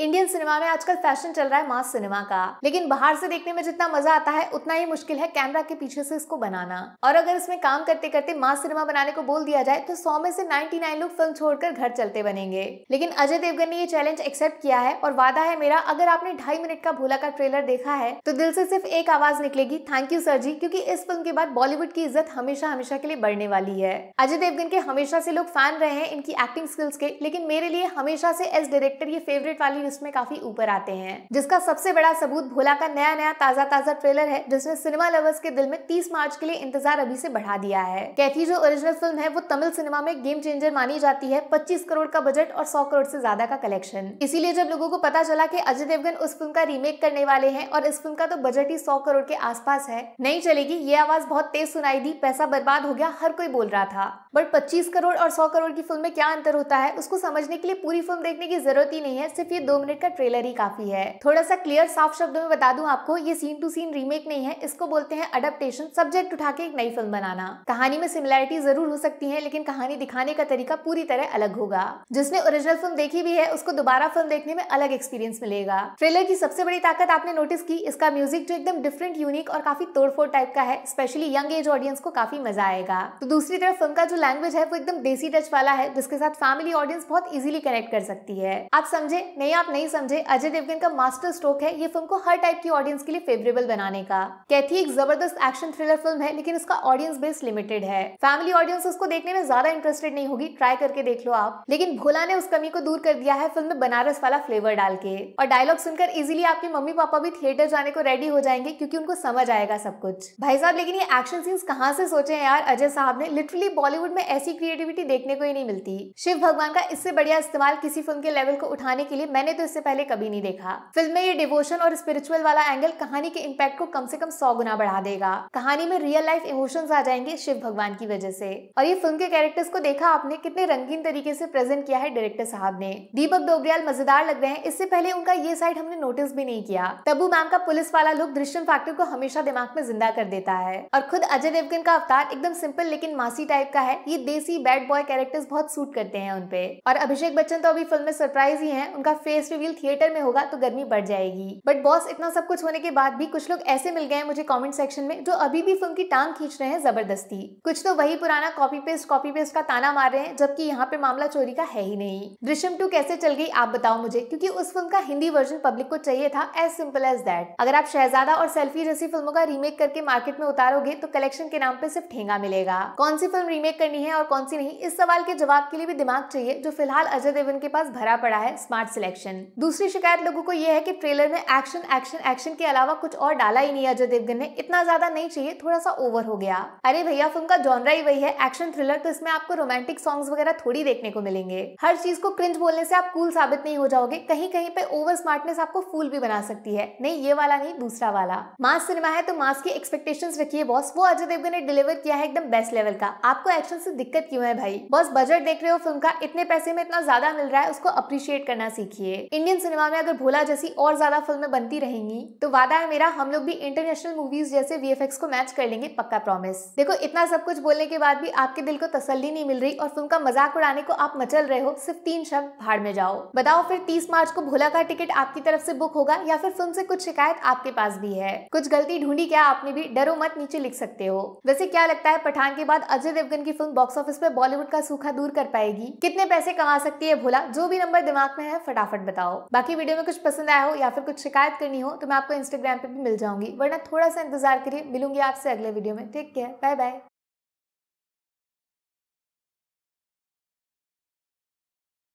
Indian cinema में आजकल fashion चल रहा है मास सिनेमा का लेकिन बाहर से देखने में जितना मजा आता है उतना ही मुश्किल है कैमरा के पीछे से इसको बनाना और अगर इसमें काम करते करते मास सिनेमा बनाने को बोल दिया जाए तो सौ में से 99 लोग फिल्म छोड़कर घर चलते बनेंगे लेकिन अजय देवगन ने ये चैलेंज एक्सेप्ट किया है और वादा है मेरा अगर आपने ढाई मिनट का भोला का ट्रेलर देखा है तो दिल से सिर्फ एक आवाज निकलेगी थैंक यू सर जी क्यूँकी इस फिल्म के बाद बॉलीवुड की इज्जत हमेशा हमेशा के लिए बढ़ने वाली है अजय देवगन के हमेशा से लोग फैन रहे हैं इनकी एक्टिंग स्किल्स के लेकिन मेरे लिए हमेशा से एस डायरेक्टर ये फेवरेट वाली लिस्ट इसमें काफी ऊपर आते हैं जिसका सबसे बड़ा सबूत भोला का नया नया ताजा ताजा ट्रेलर है जिसने सिनेमा लवर्स के दिल में 30 मार्च के लिए इंतजार अभी से बढ़ा दिया है कैथी जो ओरिजिनल फिल्म है वो तमिल सिनेमा में गेम चेंजर मानी जाती है पच्चीस करोड़ का बजट और सौ करोड़ से ज्यादा का कलेक्शन इसीलिए जब लोगों को पता चला की अजय देवगन उस फिल्म का रीमेक करने वाले हैं और इस फिल्म का तो बजट ही सौ करोड़ के आसपास है नहीं चलेगी ये आवाज बहुत तेज सुनाई दी पैसा बर्बाद हो गया हर कोई बोल रहा था बट पच्चीस करोड़ और सौ करोड़ की फिल्म में क्या अंतर होता है उसको समझने के लिए पूरी फिल्म देखने की जरूरत ही नहीं है सिर्फ ये दो दो मिनट का ट्रेलर ही काफी है थोड़ा सा क्लियर साफ शब्दों में बता दूं आपको ये सीन टू सीन रीमेक नहीं है इसको बोलते हैं अडेप्टेशन सब्जेक्ट उठा के एक नई फिल्म बनाना कहानी में सिमिलैरिटी जरूर हो सकती है लेकिन कहानी दिखाने का तरीका पूरी तरह अलग होगा जिसने ओरिजिनल फिल्म देखी भी है उसको दोबारा फिल्म देखने में अलग एक्सपीरियंस मिलेगा ट्रेलर की सबसे बड़ी ताकत आपने नोटिस की इसका म्यूजिक जो एकदम डिफरेंट यूनिक और काफी तोड़फोड़ टाइप का है स्पेशली यंग एज ऑडियंस को काफी मजा आएगा तो दूसरी तरफ फिल्म का जो लैंग्वेज है वो एकदम देसी टच वाला है जिसके साथ फैमिली ऑडियंस बहुत इजिली कनेक्ट कर सकती है आप समझे नहीं आप नहीं समझे अजय देवगन का मास्टर स्ट्रोक है ये फिल्म को हर टाइप की ऑडियंस के लिए फेवरेबल बनाने का कैथी एक जबरदस्त एक्शन थ्रिलर फिल्म है लेकिन उसका ऑडियंस बेस लिमिटेड है फैमिली ऑडियंस उसको देखने में ज्यादा इंटरेस्टेड नहीं होगी ट्राई करके देख लो आप लेकिन भोला ने उस कमी को दूर कर दिया है फिल्म में बनारस वाला फ्लेवर डाल के और डायलॉग सुनकर इजिली आपके मम्मी पापा भी थिएटर जाने को रेडी हो जाएंगे क्योंकि उनको समझ आएगा सब कुछ भाई साहब लेकिन ये एक्शन सीन्स कहाँ से सोचे हैं यार अजय साहब ने लिटरली बॉलीवुड में ऐसी क्रिएटिविटी देखने को ही नहीं मिलती शिव भगवान का इससे बढ़िया इस्तेमाल किसी फिल्म के लेवल को उठाने के लिए मैंने तो इससे पहले कभी नहीं देखा फिल्म में ये डिवोशन और स्पिरिचुअल वाला एंगल कहानी के इम्पैक्ट को कम से कम सौ गुना बढ़ा देगा कहानी में रियल लाइफ इमोशंस आ जाएंगे शिव भगवान की वजह से और ये फिल्म के कैरेक्टर्स को देखा आपने कितने रंगीन तरीके से प्रेजेंट किया है डायरेक्टर साहब ने दीपक डोबरियाल मजेदार लग रहे हैं इससे पहले उनका ये साइड हमने नोटिस भी नहीं किया तबू मैम का पुलिस वाला लुक दृश्यम फैक्टर को हमेशा दिमाग में जिंदा कर देता है और खुद अजय देवगन का अवतार एकदम सिंपल लेकिन मासी टाइप का है ये देसी बैड बॉय कैरेक्टर्स बहुत सूट करते हैं उनपे और अभिषेक बच्चन तो अभी फिल्म में सरप्राइज ही है उनका फेस लेटेस्ट रिवील थिएटर में होगा तो गर्मी बढ़ जाएगी बट बॉस इतना सब कुछ होने के बाद भी कुछ लोग ऐसे मिल गए मुझे कॉमेंट सेक्शन में जो अभी भी फिल्म की टांग खींच रहे हैं जबरदस्ती कुछ तो वही पुराना कॉपी पेस्ट कॉपी पेस्ट का ताना मार रहे हैं जबकि यहाँ पे मामला चोरी का है ही नहीं दृश्यम टू कैसे चल गई आप बताओ मुझे क्योंकि उस फिल्म का हिंदी वर्जन पब्लिक को चाहिए था एज सिंपल एज दैट अगर आप शहजादा और सेल्फी जैसी फिल्मों का रीमेक करके मार्केट में उतारोगे तो कलेक्शन के नाम पे सिर्फ ठेंगा मिलेगा कौन सी फिल्म रीमेक करनी है और कौन सी नहीं इस सवाल के जवाब के लिए भी दिमाग चाहिए जो फिलहाल अजय देवन के पास भरा पड़ा है स्मार्ट सिलेक्शन एक्शन दूसरी शिकायत लोगों को यह है कि ट्रेलर में एक्शन एक्शन एक्शन के अलावा कुछ और डाला ही नहीं अजय देवगन ने इतना ज्यादा नहीं चाहिए थोड़ा सा ओवर हो गया अरे भैया फिल्म का जॉनरा ही वही है एक्शन थ्रिलर तो इसमें आपको रोमांटिक सॉन्ग वगैरह थोड़ी देखने को मिलेंगे हर चीज को क्रिंज बोलने से आप कूल साबित नहीं हो जाओगे कहीं कहीं पे ओवर स्मार्टनेस आपको फूल भी बना सकती है नहीं ये वाला नहीं दूसरा वाला मास सिनेमा है तो मास की एक्सपेक्टेशन रखिए बॉस वो अजय देवगन ने डिलीवर किया है एकदम बेस्ट लेवल का आपको एक्शन से दिक्कत क्यों है भाई बॉस बजट देख रहे हो फिल्म का इतने पैसे में इतना ज्यादा मिल रहा है उसको अप्रिशिएट करना सीखिए इंडियन सिनेमा में अगर भोला जैसी और ज्यादा फिल्में बनती रहेंगी तो वादा है मेरा हम लोग भी इंटरनेशनल मूवीज जैसे वी को मैच कर लेंगे पक्का प्रॉमिस देखो इतना सब कुछ बोलने के बाद भी आपके दिल को तसल्ली नहीं मिल रही और फिल्म का मजाक उड़ाने को आप मचल रहे हो सिर्फ तीन शब्द भाड़ में जाओ बताओ फिर तीस मार्च को भोला का टिकट आपकी तरफ से बुक होगा या फिर फिल्म से कुछ शिकायत आपके पास भी है कुछ गलती ढूंढी क्या आपने भी डरो मत नीचे लिख सकते हो वैसे क्या लगता है पठान के बाद अजय देवगन की फिल्म बॉक्स ऑफिस पे बॉलीवुड का सूखा दूर कर पाएगी कितने पैसे कमा सकती है भोला जो भी नंबर दिमाग में है फटाफट बताओ बाकी वीडियो में कुछ पसंद आया हो या फिर कुछ शिकायत करनी हो तो मैं आपको इंस्टाग्राम पर भी मिल जाऊंगी वरना थोड़ा सा इंतजार करिए मिलूंगी आपसे अगले वीडियो में ठीक है बाय बाय